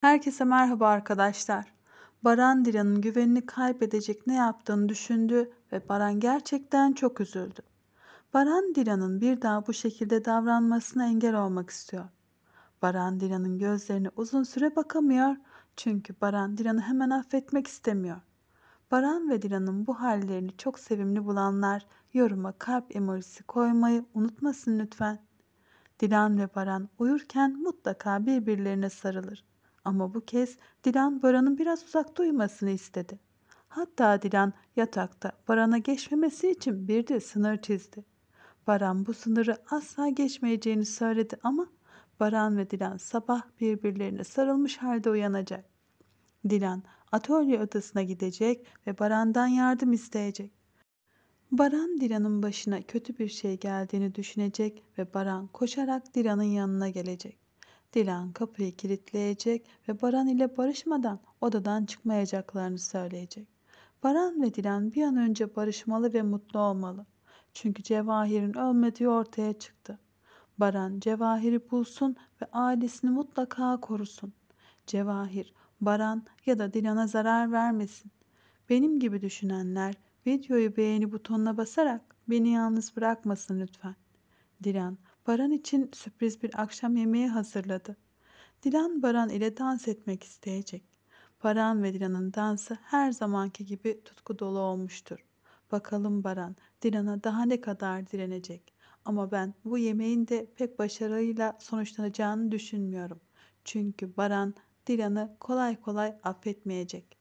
Herkese merhaba arkadaşlar. Baran Dilan'ın güvenini kaybedecek ne yaptığını düşündü ve Baran gerçekten çok üzüldü. Baran Dilan'ın bir daha bu şekilde davranmasına engel olmak istiyor. Baran Dilan'ın gözlerine uzun süre bakamıyor çünkü Baran Dilan'ı hemen affetmek istemiyor. Baran ve Dilan'ın bu hallerini çok sevimli bulanlar yoruma kalp emojisi koymayı unutmasın lütfen. Dilan ve Baran uyurken mutlaka birbirlerine sarılır. Ama bu kez Dilan Baran'ın biraz uzakta uyumasını istedi. Hatta Dilan yatakta Baran'a geçmemesi için bir de sınır çizdi. Baran bu sınırı asla geçmeyeceğini söyledi ama Baran ve Dilan sabah birbirlerine sarılmış halde uyanacak. Dilan atölye odasına gidecek ve Baran'dan yardım isteyecek. Baran Dilan'ın başına kötü bir şey geldiğini düşünecek ve Baran koşarak Dilan'ın yanına gelecek. Dilan kapıyı kilitleyecek ve Baran ile barışmadan odadan çıkmayacaklarını söyleyecek. Baran ve Dilan bir an önce barışmalı ve mutlu olmalı. Çünkü Cevahir'in ölmediği ortaya çıktı. Baran Cevahir'i bulsun ve ailesini mutlaka korusun. Cevahir, Baran ya da Dilan'a zarar vermesin. Benim gibi düşünenler videoyu beğeni butonuna basarak beni yalnız bırakmasın lütfen. Dilan, Baran için sürpriz bir akşam yemeği hazırladı. Dilan Baran ile dans etmek isteyecek. Baran ve Dilan'ın dansı her zamanki gibi tutku dolu olmuştur. Bakalım Baran, Dilan'a daha ne kadar direnecek. Ama ben bu yemeğin de pek başarıyla sonuçlanacağını düşünmüyorum. Çünkü Baran Dilan'ı kolay kolay affetmeyecek.